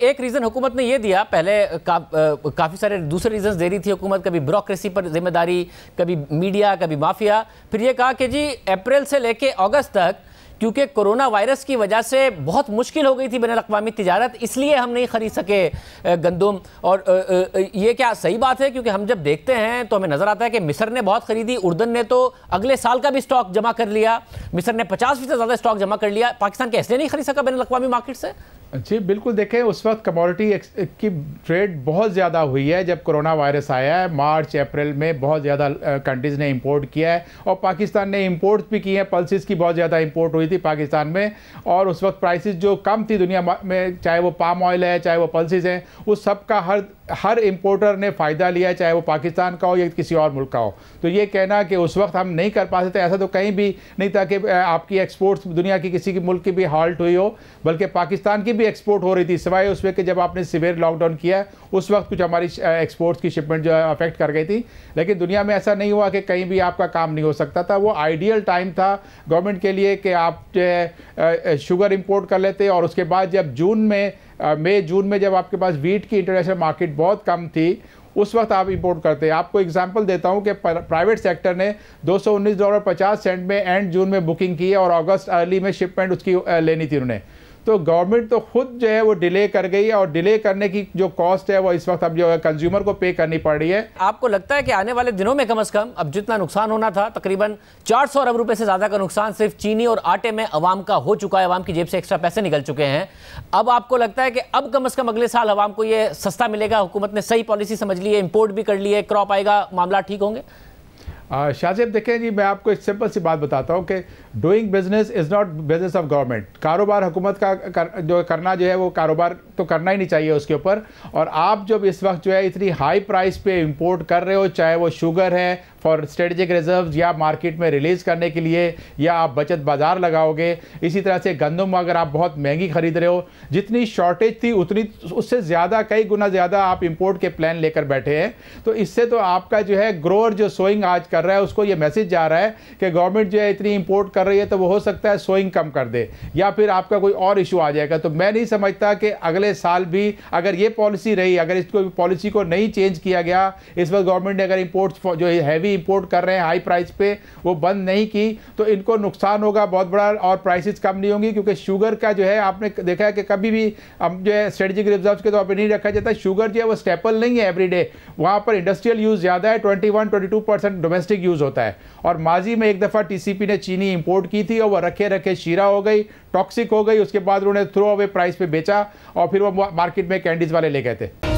एक रीज़न हुकूमत ने ये दिया पहले का, आ, काफ़ी सारे दूसरे रीजंस दे रही थी हुकूमत कभी ब्रोक्रेसी पर जिम्मेदारी कभी मीडिया कभी माफिया फिर यह कहा कि जी अप्रैल से लेके अगस्त तक क्योंकि कोरोना वायरस की वजह से बहुत मुश्किल हो गई थी बैन अवी तजारत इसलिए हम नहीं ख़रीद सके गंदम और ये क्या सही बात है क्योंकि हम जब देखते हैं तो हमें नज़र आता है कि मिस्र ने बहुत ख़रीदी उर्दन ने तो अगले साल का भी स्टॉक जमा कर लिया मिस्र ने पचास फीसद ज़्यादा स्टॉक जमा कर लिया पाकिस्तान कैसे नहीं खरीद सका बैन अवी मार्केट से जी बिल्कुल देखें उस वक्त कमोडिटी की ट्रेड बहुत ज़्यादा हुई है जब कोरोना वायरस आया है मार्च अप्रैल में बहुत ज़्यादा कंट्रीज़ ने इंपोर्ट किया है और पाकिस्तान ने इंपोर्ट भी किए हैं पल्सिस की बहुत ज़्यादा इंपोर्ट हुई थी पाकिस्तान में और उस वक्त प्राइसेस जो कम थी दुनिया में चाहे वो पाम ऑयल है चाहे वो पल्सिस हैं उस सब का हर हर इम्पोर्टर ने फ़ायदा लिया चाहे वो पाकिस्तान का हो या किसी और मुल्क का हो तो ये कहना कि उस वक्त हम नहीं कर पाते थे ऐसा तो कहीं भी नहीं था कि आपकी एक्सपोर्ट्स दुनिया की किसी की मुल्क की भी हॉल्ट हुई हो बल्कि पाकिस्तान की भी भी एक्सपोर्ट हो रही थी सिवाय उस वक्त जब आपने सिवेर लॉकडाउन किया उस वक्त कुछ हमारी एक्सपोर्ट्स की शिपमेंट जो है अफेक्ट कर गई थी लेकिन दुनिया में ऐसा नहीं हुआ कि कहीं भी आपका काम नहीं हो सकता था वो आइडियल टाइम था गवर्नमेंट के लिए कि आप जो है शुगर इम्पोर्ट कर लेते और उसके बाद जब जून में मई जून में जब आपके पास वीट की इंटरनेशनल मार्केट बहुत कम थी उस वक्त आप इंपोर्ट करते हैं आपको एग्जांपल देता हूं कि प्राइवेट सेक्टर ने 219 डॉलर 50 सेंट में एंड जून में बुकिंग की है और अगस्त अर्ली में शिपमेंट उसकी लेनी थी उन्होंने तो गवर्नमेंट तो खुद जो है वो डिले कर गई है और डिले करने की जो कॉस्ट है वो इस वक्त अब जो है कंज्यूमर को पे करनी पड़ रही है आपको लगता है कि आने वाले दिनों में कम से कम अब जितना नुकसान होना था तकरीबन चार सौ अरब रुपए से ज़्यादा का नुकसान सिर्फ चीनी और आटे में अवाम का हो चुका है अवाम की जेब से एक्स्ट्रा पैसे निकल चुके हैं अब आपको लगता है कि अब कम अज़ कम अगले साल अवाम को यह सस्ता मिलेगा हुकूमत ने सही पॉलिसी समझ ली है इम्पोर्ट भी कर ली है क्रॉप आएगा मामला ठीक होंगे शाह साहब देखें जी मैं आपको एक सिंपल सी बात बताता हूँ कि doing business is not business of government कारोबार हुकूमत का कर, जो करना जो है वो कारोबार तो करना ही नहीं चाहिए उसके ऊपर और आप जब इस वक्त जो है इतनी हाई प्राइस पे इंपोर्ट कर रहे हो चाहे वो शुगर है फॉर स्ट्रेटजिक रिजर्व या मार्केट में रिलीज़ करने के लिए या आप बचत बाज़ार लगाओगे इसी तरह से गंदम अगर आप बहुत महंगी खरीद रहे हो जितनी शॉर्टेज थी उतनी उससे ज़्यादा कई गुना ज़्यादा आप इम्पोर्ट के प्लान लेकर बैठे हैं तो इससे तो आपका जो है ग्रोअर जो सोइंग आज कर कर रहा है उसको ये मैसेज जा रहा है कि गवर्नमेंट जो है इतनी इंपोर्ट कर रही है तो वो हो सकता है सोइंग कम कर दे या फिर आपका कोई और इशू आ जाएगा तो मैं नहीं समझता कि अगले साल भी अगर ये पॉलिसी रही अगर इसको पॉलिसी को नहीं चेंज किया गया इस वक्त गवर्नमेंट ने अगर इम्पोर्ट जो हैवी इम्पोर्ट कर रहे हैं हाई प्राइस पर वो बंद नहीं की तो इनको नुकसान होगा बहुत बड़ा और प्राइसिस कम नहीं होंगी क्योंकि शुगर का जो है आपने देखा है कि कभी भी जो है स्ट्रेटेजिक रिजर्व के तौर पर नहीं रखा जाता शुगर जो है वो स्टेपल नहीं है एवरीडे वहाँ पर इंडस्ट्रियल यूज़ ज़्यादा है 21, 22 twenty two percent domestic domestic use होता है और माजी में एक दफ़ा टीसीपी ने चीनी इंपोर्ट की थी और वह रखे रखे शीरा हो गई टॉक्सिक हो गई उसके बाद उन्होंने थ्रो अवे प्राइस पे बेचा और फिर वो मार्केट में कैंडीज़ वाले ले गए थे